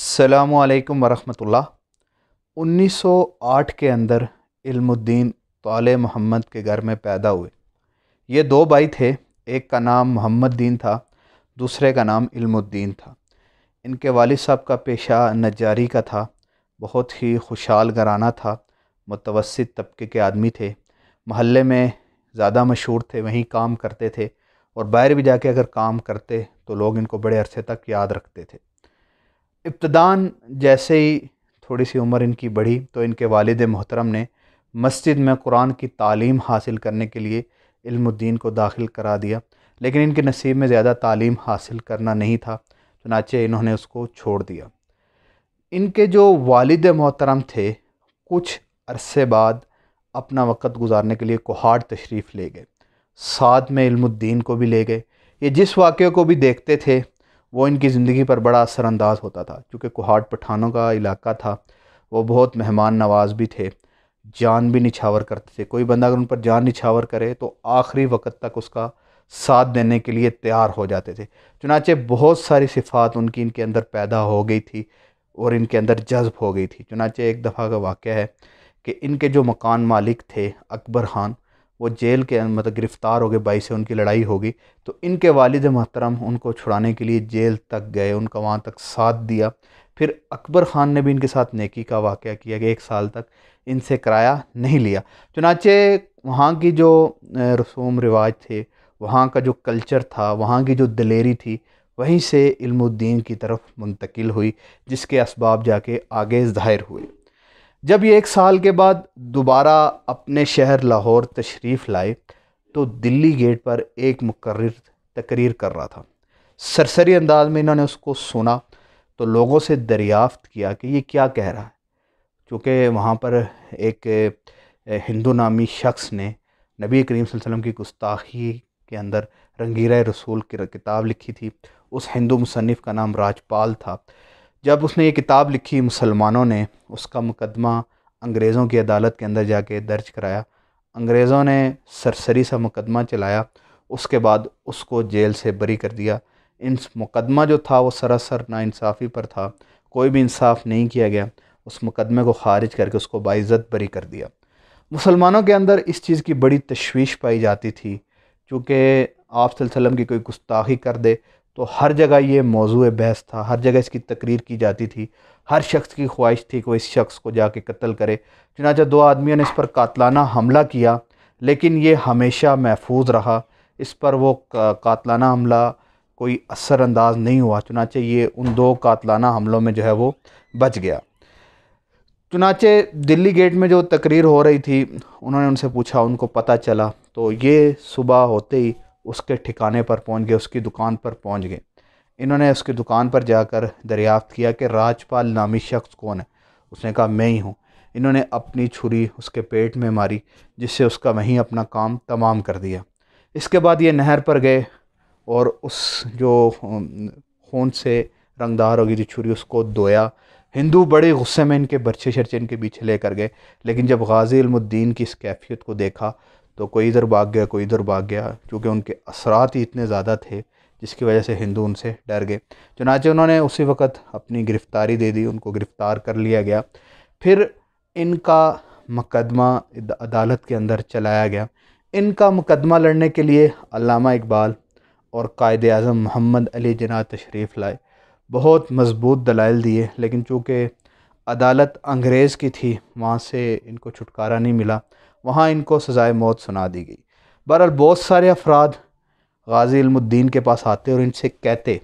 السلام علیکم ورحمۃ اللہ انیس سو آٹھ کے اندر علم الدین طالع محمد کے گھر میں پیدا ہوئے یہ دو بھائی تھے ایک کا نام محمد دین تھا دوسرے کا نام علم الدین تھا ان کے والد صاحب کا پیشہ نجاری کا تھا بہت ہی خوشحال گھرانہ تھا متوسط طبقے کے آدمی تھے محلے میں زیادہ مشہور تھے وہیں کام کرتے تھے اور باہر بھی جا کے اگر کام کرتے تو لوگ ان کو بڑے عرصے تک یاد رکھتے تھے ابتداً جیسے ہی تھوڑی سی عمر ان کی بڑھی تو ان کے والد محترم نے مسجد میں قرآن کی تعلیم حاصل کرنے کے لیے علم الدین کو داخل کرا دیا لیکن ان کے نصیب میں زیادہ تعلیم حاصل کرنا نہیں تھا چنانچہ انہوں نے اس کو چھوڑ دیا ان کے جو والد محترم تھے کچھ عرصے بعد اپنا وقت گزارنے کے لیے کوہاڑ تشریف لے گئے ساتھ میں علم الدین کو بھی لے گئے یہ جس واقعے کو بھی دیکھتے تھے وہ ان کی زندگی پر بڑا اثر انداز ہوتا تھا چونکہ کوہاٹ پٹھانوں کا علاقہ تھا وہ بہت مہمان نواز بھی تھے جان بھی نچھاور کرتے تھے کوئی بندہ اگر ان پر جان نچھاور کرے تو آخری وقت تک اس کا ساتھ دینے کے لیے تیار ہو جاتے تھے چنانچہ بہت ساری صفات ان کی ان کے اندر پیدا ہو گئی تھی اور ان کے اندر جذب ہو گئی تھی چنانچہ ایک دفعہ کا واقعہ ہے کہ ان کے جو مکان مالک تھے اکبر خان وہ جیل کے مطلب گرفتار ہو گئے بائی سے ان کی لڑائی ہوگی تو ان کے والد محترم ان کو چھڑانے کے لیے جیل تک گئے ان کا وہاں تک ساتھ دیا پھر اکبر خان نے بھی ان کے ساتھ نیکی کا واقعہ کیا کہ ایک سال تک ان سے کرایہ نہیں لیا چنانچہ وہاں کی جو رسوم رواج تھے وہاں کا جو کلچر تھا وہاں کی جو دلیری تھی وہیں سے علم الدین کی طرف منتقل ہوئی جس کے اسباب جا کے آگے ظاہر ہوئے جب یہ ایک سال کے بعد دوبارہ اپنے شہر لاہور تشریف لائے تو دلی گیٹ پر ایک مقرر تقریر کر رہا تھا سرسری انداز میں انہوں نے اس کو سنا تو لوگوں سے دریافت کیا کہ یہ کیا کہہ رہا ہے چونکہ وہاں پر ایک ہندو نامی شخص نے نبی کریم صلی اللہ علیہ وسلم کی گستاخی کے اندر رنگیرہ رسول کی کتاب لکھی تھی اس ہندو مصنف کا نام راج پال تھا جب اس نے یہ کتاب لکھی مسلمانوں نے اس کا مقدمہ انگریزوں کی عدالت کے اندر جا کے درج کرایا انگریزوں نے سرسری سا مقدمہ چلایا اس کے بعد اس کو جیل سے بری کر دیا ان مقدمہ جو تھا وہ سراسر ناانصافی پر تھا کوئی بھی انصاف نہیں کیا گیا اس مقدمے کو خارج کر کے اس کو باعزت بری کر دیا مسلمانوں کے اندر اس چیز کی بڑی تشویش پائی جاتی تھی چونکہ آپ صلی اللہ علیہ وسلم کی کوئی گستاخی کر دے تو ہر جگہ یہ موضوع بحث تھا ہر جگہ اس کی تقریر کی جاتی تھی ہر شخص کی خواہش تھی کہ وہ اس شخص کو جا کے قتل کرے چنانچہ دو آدمیوں نے اس پر قاتلانہ حملہ کیا لیکن یہ ہمیشہ محفوظ رہا اس پر وہ قاتلانہ حملہ کوئی اثر انداز نہیں ہوا چنانچہ یہ ان دو قاتلانہ حملوں میں جو ہے وہ بچ گیا چنانچہ دلی گیٹ میں جو تقریر ہو رہی تھی انہوں نے ان سے پوچھا ان کو پتہ چلا تو یہ صبح ہوتے ہی اس کے ٹھکانے پر پہنچ گئے اس کی دکان پر پہنچ گئے انہوں نے اس کی دکان پر جا کر دریافت کیا کہ راج پال نامی شخص کون ہے اس نے کہا میں ہی ہوں انہوں نے اپنی چھری اس کے پیٹ میں ماری جس سے اس کا وہیں اپنا کام تمام کر دیا اس کے بعد یہ نہر پر گئے اور اس جو خون سے رنگدار ہوگی تھی چھری اس کو دھویا ہندو بڑے غصے میں ان کے برچے شرچے ان کے پیچھے لے کر گئے لیکن جب غازی علم الدین کی اس کیفیت کو دیکھا تو کوئی ادھر بھاگ گیا کوئی ادھر بھاگ گیا چونکہ ان کے اثرات ہی اتنے زیادہ تھے جس کی وجہ سے ہندو ان سے ڈر گئے چنانچہ انہوں نے اسی وقت اپنی گرفتاری دے دی ان کو گرفتار کر لیا گیا پھر ان کا مقدمہ عدالت کے اندر چلایا گیا ان کا مقدمہ لڑنے کے لیے علامہ اقبال اور قائد اعظم محمد علی جناح تشریف لائے بہت مضبوط دلائل دیے لیکن چونکہ عدالت انگریز کی تھی وہاں سے ان کو چھٹکارا نہیں ملا وہاں ان کو سزائے موت سنا دی گئی بہرحال بہت سارے افراد غازی علم الدین کے پاس آتے اور ان سے کہتے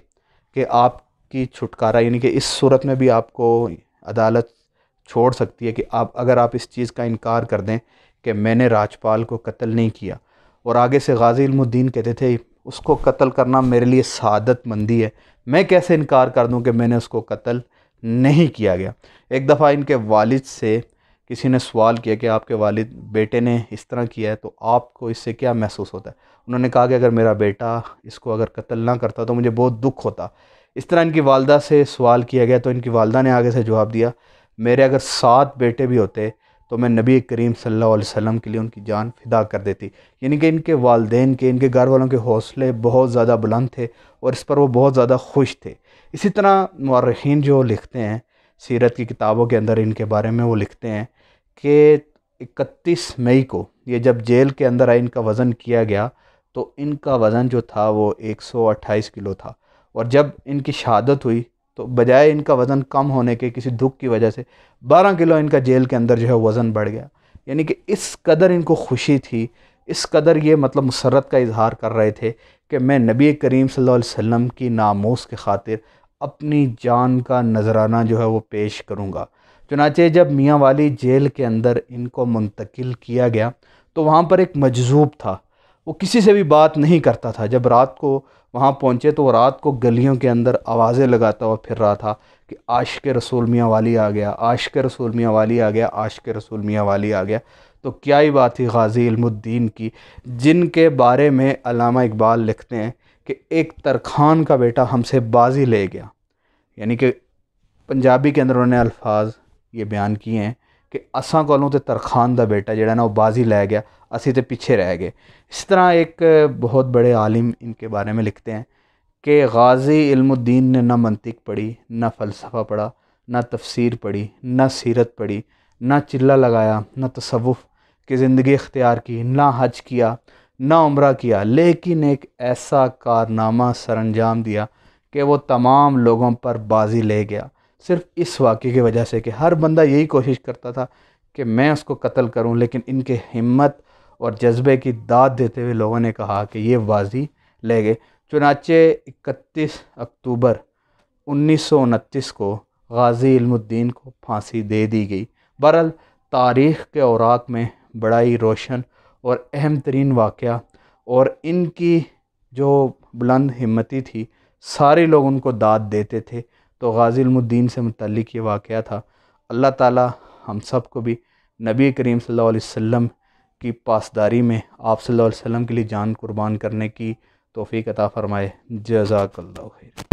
کہ آپ کی چھٹکارا یعنی کہ اس صورت میں بھی آپ کو عدالت چھوڑ سکتی ہے کہ آپ اگر آپ اس چیز کا انکار کر دیں کہ میں نے راجپال کو قتل نہیں کیا اور آگے سے غازی علم الدین کہتے تھے اس کو قتل کرنا میرے لیے سعادت مندی ہے میں کیسے انکار کر دوں کہ میں نے اس کو قتل نہیں کیا گیا ایک دفعہ ان کے والد سے کسی نے سوال کیا کہ آپ کے والد بیٹے نے اس طرح کیا ہے تو آپ کو اس سے کیا محسوس ہوتا ہے انہوں نے کہا کہ اگر میرا بیٹا اس کو اگر قتل نہ کرتا تو مجھے بہت دکھ ہوتا اس طرح ان کی والدہ سے سوال کیا گیا تو ان کی والدہ نے آگے سے جواب دیا میرے اگر سات بیٹے بھی ہوتے تو میں نبی کریم صلی اللہ علیہ وسلم کے لیے ان کی جان فدا کر دیتی یعنی کہ ان کے والدین کے ان کے گھر والوں کے حوصلے بہت زیادہ بلند تھے اور اس پر وہ بہت زیادہ خوش تھے اسی طرح مورخین جو لکھتے ہیں سیرت کی کتابوں کے اندر ان کے بارے میں وہ لکھتے ہیں کہ اکتیس مئی کو یہ جب جیل کے اندر ان کا وزن کیا گیا تو ان کا وزن جو تھا وہ ایک سو اٹھائیس کلو تھا اور جب ان کی شہادت ہوئی تو بجائے ان کا وزن کم ہونے کے کسی دکھ کی وجہ سے بارہ کلو ان کا جیل کے اندر جو ہے وزن بڑھ گیا یعنی کہ اس قدر ان کو خوشی تھی اس قدر یہ مطلب مسرت کا اظہار کر رہے تھے کہ میں نبی کریم صلی اللہ علیہ وسلم کی ناموس کے خاطر اپنی جان کا نذرانہ جو ہے وہ پیش کروں گا چنانچہ جب میاں والی جیل کے اندر ان کو منتقل کیا گیا تو وہاں پر ایک مجذوب تھا وہ کسی سے بھی بات نہیں کرتا تھا جب رات کو وہاں پہنچے تو وہ رات کو گلیوں کے اندر آوازیں لگاتا ہوا پھر رہا تھا کہ عاشق رسول میاں والی آ گیا عاشق رسول میاں والی آ گیا عاشق رسول میاں والی آ گیا تو کیا ہی بات تھی غازی علم الدین کی جن کے بارے میں علامہ اقبال لکھتے ہیں کہ ایک ترخان کا بیٹا ہم سے بازی لے گیا یعنی کہ پنجابی کے اندر انہوں نے الفاظ یہ بیان کیے ہیں کہ اساں کو تے ترخان دا بیٹا جڑا نا وہ بازی لے گیا اسی تے پیچھے رہ گئے اس طرح ایک بہت بڑے عالم ان کے بارے میں لکھتے ہیں کہ غازی علم الدین نے نہ منطق پڑھی نہ فلسفہ پڑھا نہ تفسیر پڑھی نہ سیرت پڑھی نہ چلہ لگایا نہ تصوف کی زندگی اختیار کی نہ حج کیا نہ عمرہ کیا لیکن ایک ایسا کارنامہ سر انجام دیا کہ وہ تمام لوگوں پر بازی لے گیا صرف اس واقعے کی وجہ سے کہ ہر بندہ یہی کوشش کرتا تھا کہ میں اس کو قتل کروں لیکن ان کے ہمت اور جذبے کی داد دیتے ہوئے لوگوں نے کہا کہ یہ بازی لے گئے چنانچہ اکتیس اکتوبر انیس سو انتیس کو غازی علم الدین کو پھانسی دے دی گئی بر تاریخ کے اوراق میں بڑائی روشن اور اہم ترین واقعہ اور ان کی جو بلند ہمتی تھی سارے لوگ ان کو داد دیتے تھے تو غازی المدین سے متعلق یہ واقعہ تھا اللہ تعالی ہم سب کو بھی نبی کریم صلی اللہ علیہ وسلم کی پاسداری میں آپ صلی اللہ علیہ وسلم کے لیے جان قربان کرنے کی توفیق عطا فرمائے جزاک اللہ خیر